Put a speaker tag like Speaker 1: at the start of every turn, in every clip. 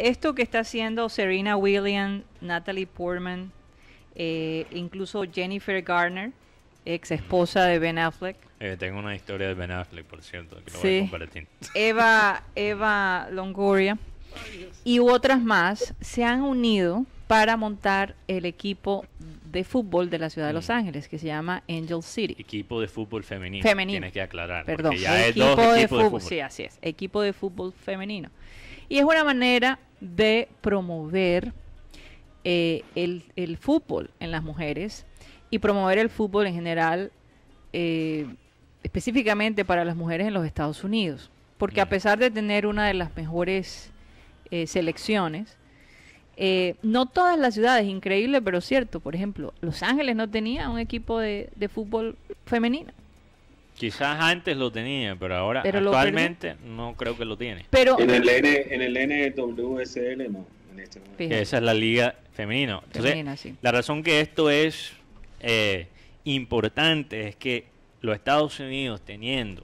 Speaker 1: esto que está haciendo Serena Williams, Natalie Portman, eh, incluso Jennifer Garner, ex esposa de Ben Affleck.
Speaker 2: Eh, tengo una historia de Ben Affleck, por cierto, que lo voy a compartir.
Speaker 1: Eva, Eva Longoria y otras más se han unido para montar el equipo de fútbol de la ciudad de Los mm. Ángeles que se llama Angel City.
Speaker 2: Equipo de fútbol femenino. Tienes que aclarar. Perdón. Ya es dos de fútbol. Sí,
Speaker 1: así es. Equipo de fútbol femenino. Y es una manera de promover eh, el, fútbol en las mujeres y promover el fútbol en general, eh, específicamente para las mujeres en los Estados Unidos. Porque a pesar de tener una de las mejores eh, selecciones, no todas las ciudades, increíble pero cierto, por ejemplo, Los Ángeles no tenía un equipo de fútbol femenino.
Speaker 2: Quizás antes lo tenía, pero ahora actualmente no creo que lo tiene. en el NWSL no. Este esa es la liga femenina. La razón que esto es eh, importante es que los Estados Unidos teniendo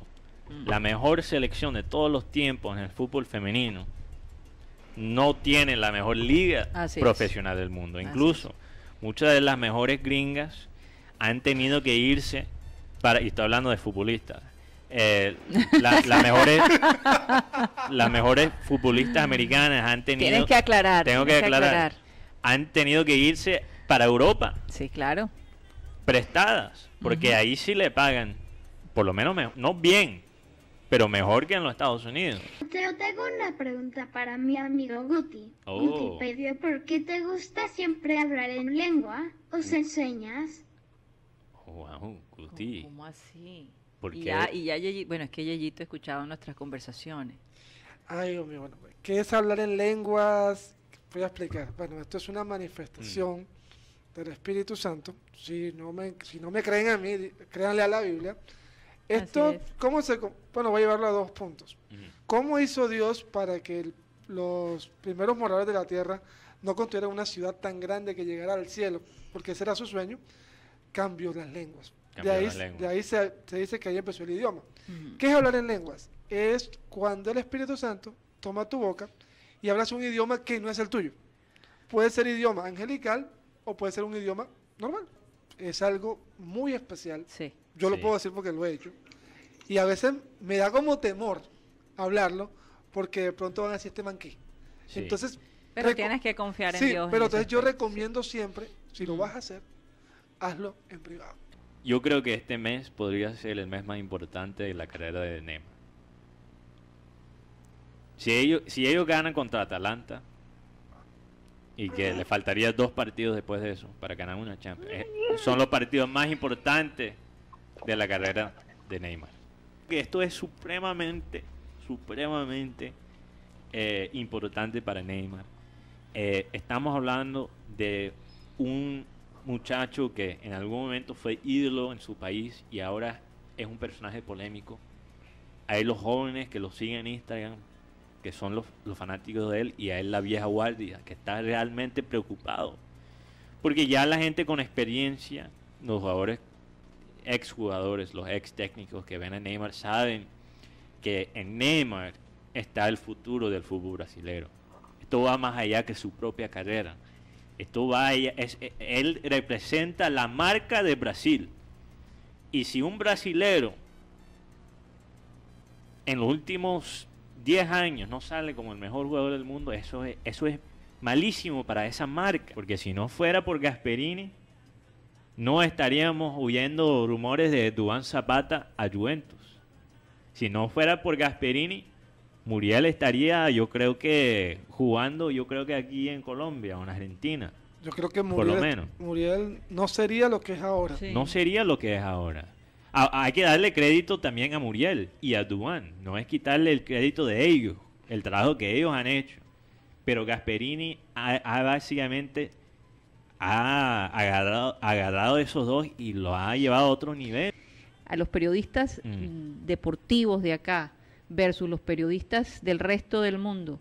Speaker 2: mm. la mejor selección de todos los tiempos en el fútbol femenino, no tienen la mejor liga profesional del mundo. Incluso muchas de las mejores gringas han tenido que irse y estoy hablando de futbolistas, eh, las mejores las mejores futbolistas americanas han tenido que
Speaker 1: aclarar tengo que aclarar,
Speaker 2: han tenido que irse para Europa sí claro prestadas porque ahí sí le pagan por lo menos no bien pero mejor que en los Estados Unidos
Speaker 1: pero tengo una pregunta para mi amigo Guti oh. Guti ¿por qué te gusta siempre hablar en lengua? ¿os enseñas?
Speaker 2: ¿Cómo, así? y, Ya,
Speaker 1: y bueno,
Speaker 3: es que Yeyito escuchaba nuestras conversaciones. Ay, Dios mío, ¿qué es hablar en lenguas? Voy a explicar. Bueno, esto es una manifestación mm. del Espíritu Santo. Si no, me, si no me creen a mí, créanle a la Biblia. Esto, ¿cómo se.? Bueno, voy a llevarlo a dos puntos. ¿Cómo hizo Dios para que los primeros moradores de la tierra no construyeran una ciudad tan grande que llegara al cielo? Porque ese era su sueño cambio las lenguas. de ahí, se, dice que ahí empezó el idioma. ¿Qué es hablar en lenguas? Es cuando el Espíritu Santo toma tu boca y hablas un idioma que no es el tuyo. Puede ser idioma angelical o puede ser un idioma normal. Es algo muy especial. Sí. Yo lo puedo decir porque lo he hecho. Y a veces me da como temor hablarlo porque de pronto van a decir este manqué. Entonces... Pero tienes que confiar en Dios. Pero entonces yo recomiendo siempre, si lo vas a hacer, hazlo en privado.
Speaker 2: Yo creo que este mes podría ser el mes más importante de la carrera de Neymar Si ellos, ganan contra Atalanta, y que le faltaría dos partidos después de eso para ganar una Champions, eh, son los partidos más importantes de la carrera de Neymar. Que esto es supremamente, supremamente eh, importante para Neymar. Eh, estamos hablando de un muchacho que en algún momento fue ídolo en su país y ahora es un personaje polémico. Hay los jóvenes que lo siguen en Instagram, que son los, fanáticos de él, y a él la vieja guardia, que está realmente preocupado. Porque ya la gente con experiencia, los jugadores, ex jugadores, los ex técnicos que ven a Neymar, saben que en Neymar está el futuro del fútbol brasilero. Esto va más allá que su propia carrera. Esto e, él representa la marca de Brasil. Y si un brasilero en los últimos 10 años no sale como el mejor jugador del mundo, eso es, malísimo para esa marca. Porque si no fuera por Gasperini, no estaríamos huyendo rumores de Dubán Zapata a Juventus. Si no fuera por Gasperini, Muriel estaría, yo creo que jugando, yo creo que aquí en Colombia o en Argentina.
Speaker 3: Yo creo que Muriel, por lo menos. Muriel no sería lo que es ahora. No
Speaker 2: sería lo que es ahora. hay que darle crédito también a Muriel y a Duan. No es quitarle el crédito de ellos, el trabajo que ellos han hecho. Pero Gasperini ha, básicamente ha agarrado, esos dos y lo ha llevado a otro nivel. A los
Speaker 1: periodistas mm.
Speaker 2: deportivos
Speaker 1: de acá, versus los periodistas del resto del mundo,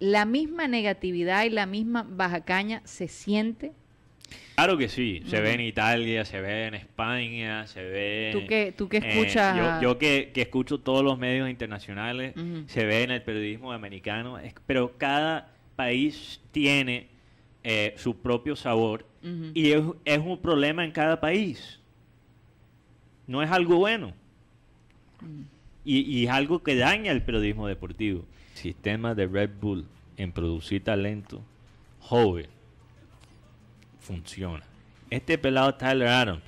Speaker 1: la misma negatividad y la misma bajacaña se siente.
Speaker 2: Claro que sí, se ve en Italia, se ve en España, se ve... ¿Tú qué tú que eh, escuchas? yo, que, escucho todos los medios internacionales, se ve en el periodismo americano, pero cada país tiene eh, su propio sabor y es un problema en cada país. No es algo bueno. Y, es algo que daña el periodismo deportivo. Sistema de Red Bull en producir talento joven funciona. Este pelado Tyler Adams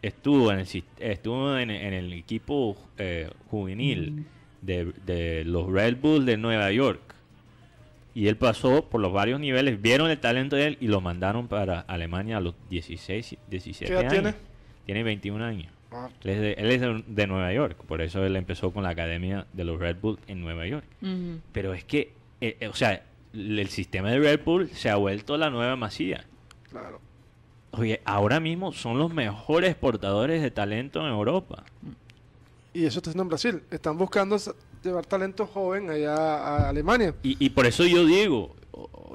Speaker 2: estuvo en el, estuvo en, el equipo eh, juvenil de, los Red Bull de Nueva York y él pasó por los varios niveles, vieron el talento de él y lo mandaron para Alemania a los 16, 17 ¿Qué edad Tiene? tiene 21 años. Él es, de, Nueva York, por eso él empezó con la academia de los Red Bull en Nueva York. Pero es que, eh, eh, o sea, el, sistema de Red Bull se ha vuelto la nueva masía. Claro. Oye, ahora mismo son los mejores exportadores de talento en Europa.
Speaker 3: Y eso está haciendo en Brasil. Están buscando llevar talento joven allá a Alemania.
Speaker 2: Y, por eso yo digo,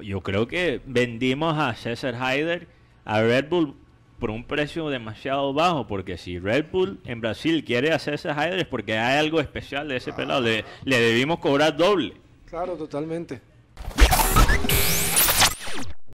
Speaker 2: yo creo que vendimos a César Heider, a Red Bull por un precio demasiado bajo, porque si Red Bull en Brasil quiere hacerse esas Hydra porque hay algo especial de ese pelado, le debimos cobrar doble.
Speaker 3: Claro, totalmente.